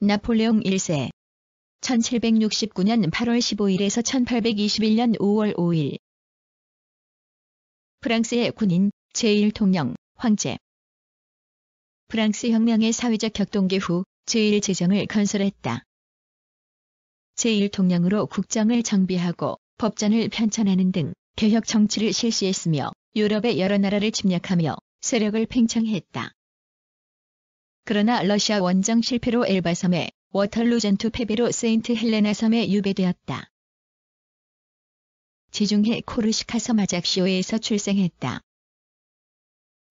나폴레옹 1세 1769년 8월 15일에서 1821년 5월 5일 프랑스의 군인 제1통령 황제 프랑스 혁명의 사회적 격동기 후 제1재정을 건설했다. 제1통령으로 국정을 정비하고 법전을 편찬하는 등 개혁 정치를 실시했으며 유럽의 여러 나라를 침략하며 세력을 팽창했다. 그러나 러시아 원정 실패로 엘바섬에 워털루 전투 패배로 세인트 헬레나 섬에 유배되었다. 지중해 코르시카섬 마작시오에서 출생했다.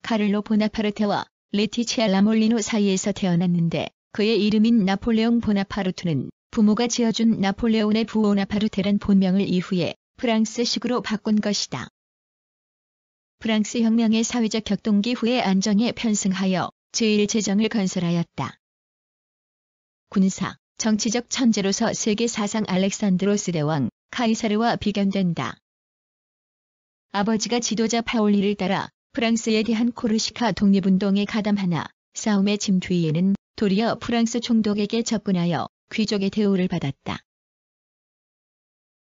카를로 보나파르테와 레티치아 라몰리노 사이에서 태어났는데 그의 이름인 나폴레옹 보나파르트는 부모가 지어준 나폴레온의 부오나파르테란 본명을 이후에 프랑스식으로 바꾼 것이다. 프랑스 혁명의 사회적 격동기 후에 안정에 편승하여 제1 제정을 건설하였다. 군사, 정치적 천재로서 세계 사상 알렉산드로스 대왕 카이사르와 비견된다. 아버지가 지도자 파올리를 따라 프랑스에 대한 코르시카 독립운동에 가담하나 싸움의 짐뒤에는 도리어 프랑스 총독에게 접근하여 귀족의 대우를 받았다.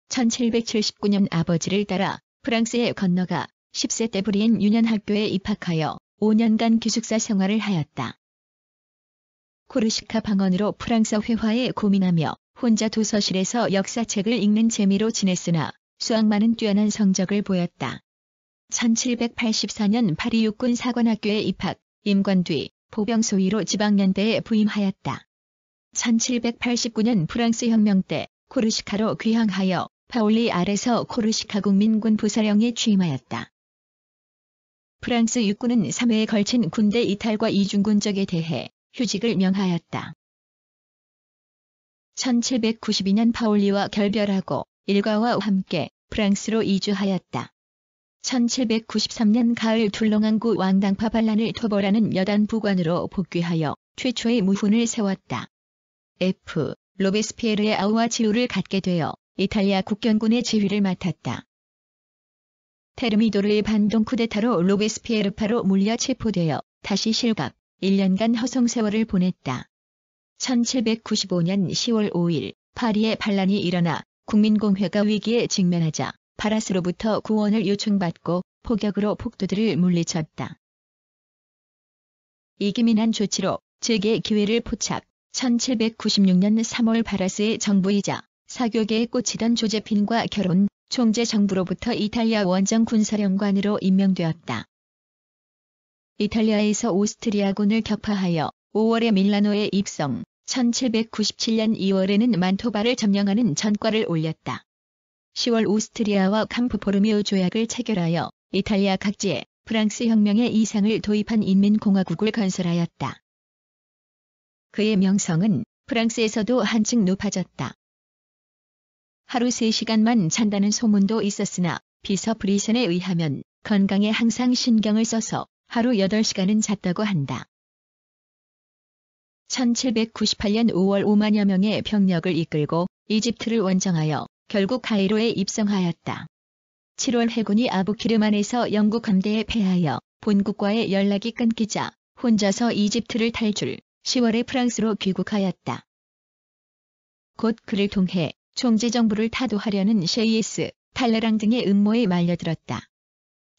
1779년 아버지를 따라 프랑스에 건너가 10세 때 불인 유년학교에 입학하여 5년간 기숙사 생활을 하였다. 코르시카 방언으로 프랑스 회화에 고민하며 혼자 도서실에서 역사책을 읽는 재미로 지냈으나 수학만은 뛰어난 성적을 보였다. 1784년 파리 육군 사관학교에 입학, 임관 뒤 보병소위로 지방연대에 부임하였다. 1789년 프랑스 혁명 때 코르시카로 귀향하여 파올리 아래서 코르시카 국민군 부사령에 취임하였다. 프랑스 육군은 3회에 걸친 군대 이탈과 이중군적에 대해 휴직을 명하였다. 1792년 파울리와 결별하고 일과와 함께 프랑스로 이주하였다. 1793년 가을 둘렁항구 왕당파 반란을 토벌하는 여단 부관으로 복귀하여 최초의 무훈을 세웠다. F. 로베스피에르의 아우와 지우를 갖게 되어 이탈리아 국경군의 지휘를 맡았다. 페르미도르의 반동 쿠데타로 로베스피에르파로 물려 체포되어 다시 실각 1년간 허송 세월을 보냈다. 1795년 10월 5일 파리의 반란이 일어나 국민공회가 위기에 직면하자 파라스로부터 구원을 요청받고 폭격으로 폭도들을 물리쳤다. 이기민한 조치로 제게 기회를 포착 1796년 3월 바라스의 정부이자 사교계에 꽂히던 조제핀과 결혼 총재 정부로부터 이탈리아 원정 군사령관으로 임명되었다. 이탈리아에서 오스트리아군을 격파하여 5월에 밀라노에 입성, 1797년 2월에는 만토바를 점령하는 전과를 올렸다. 10월 오스트리아와 캄프포르미오 조약을 체결하여 이탈리아 각지에 프랑스 혁명의 이상을 도입한 인민공화국을 건설하였다. 그의 명성은 프랑스에서도 한층 높아졌다. 하루 3시간만 잔다는 소문도 있었으나 비서 브리슨에 의하면 건강에 항상 신경을 써서 하루 8시간은 잤다고 한다. 1798년 5월 5만여 명의 병력을 이끌고 이집트를 원정하여 결국 카이로에 입성하였다. 7월 해군이 아부키르만에서 영국 함대에 패하여 본국과의 연락이 끊기자 혼자서 이집트를 탈출 10월에 프랑스로 귀국하였다. 곧 그를 통해 총재정부를 타도하려는 셰이스, 탈레랑 등의 음모에 말려들었다.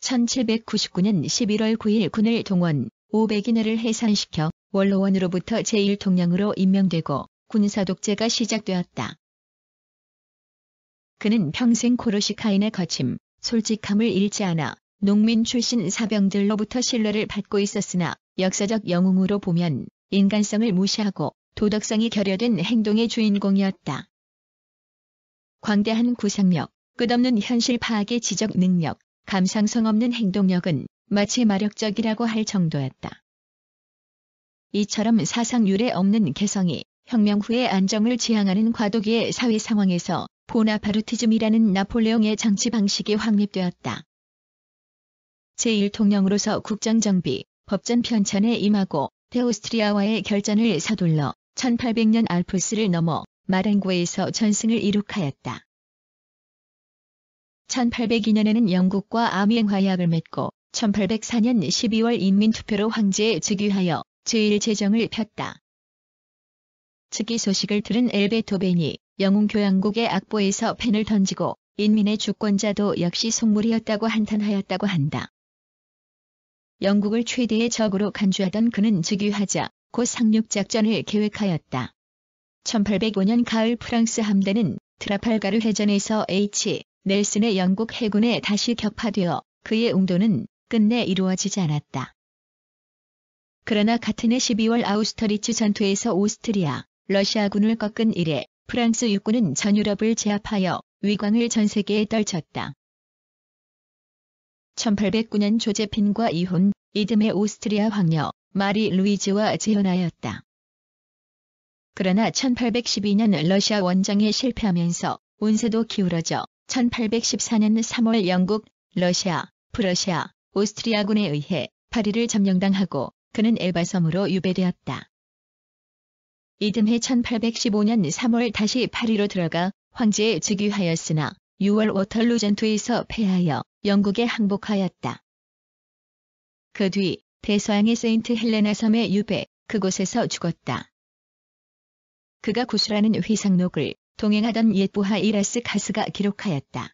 1799년 11월 9일 군을 동원 500인회를 해산시켜 원로원으로부터 제1통령으로 임명되고 군사독재가 시작되었다. 그는 평생 코르시카인의 거침, 솔직함을 잃지 않아 농민 출신 사병들로부터 신뢰를 받고 있었으나 역사적 영웅으로 보면 인간성을 무시하고 도덕성이 결여된 행동의 주인공이었다. 광대한 구상력, 끝없는 현실 파악의 지적 능력, 감상성 없는 행동력은 마치 마력적이라고 할 정도였다. 이처럼 사상 유례 없는 개성이 혁명 후의 안정을 지향하는 과도기의 사회 상황에서 보나파르티즘이라는 나폴레옹의 정치 방식이 확립되었다. 제1통령으로서 국정정비, 법전 편찬에 임하고 데오스트리아와의 결전을 서둘러 1800년 알프스를 넘어 마랑고에서 전승을 이룩하였다. 1802년에는 영국과 아미행 화약을 맺고 1804년 12월 인민투표로 황제에 즉위하여 제1제정을 폈다. 즉위 소식을 들은 엘베토벤이 영웅교향국의 악보에서 펜을 던지고 인민의 주권자도 역시 속물이었다고 한탄하였다고 한다. 영국을 최대의 적으로 간주하던 그는 즉위하자 곧 상륙작전을 계획하였다. 1805년 가을 프랑스 함대는 트라팔가르 해전에서 H. 넬슨의 영국 해군에 다시 격파되어 그의 웅도는 끝내 이루어지지 않았다. 그러나 같은 해 12월 아우스터리츠 전투에서 오스트리아, 러시아군을 꺾은 이래 프랑스 육군은 전 유럽을 제압하여 위광을 전 세계에 떨쳤다. 1809년 조제핀과 이혼, 이듬해 오스트리아 황녀, 마리 루이즈와 재혼하였다. 그러나 1812년 러시아 원정에 실패하면서 운세도 기울어져 1814년 3월 영국, 러시아, 프러시아, 오스트리아군에 의해 파리를 점령당하고 그는 엘바섬으로 유배되었다. 이듬해 1815년 3월 다시 파리로 들어가 황제에 즉위하였으나 6월 워털루 전투에서 패하여 영국에 항복하였다. 그 뒤 대서양의 세인트 헬레나 섬에 유배, 그곳에서 죽었다. 그가 구술하는 회상록을 동행하던 옛 부하 이라스 가스가 기록하였다.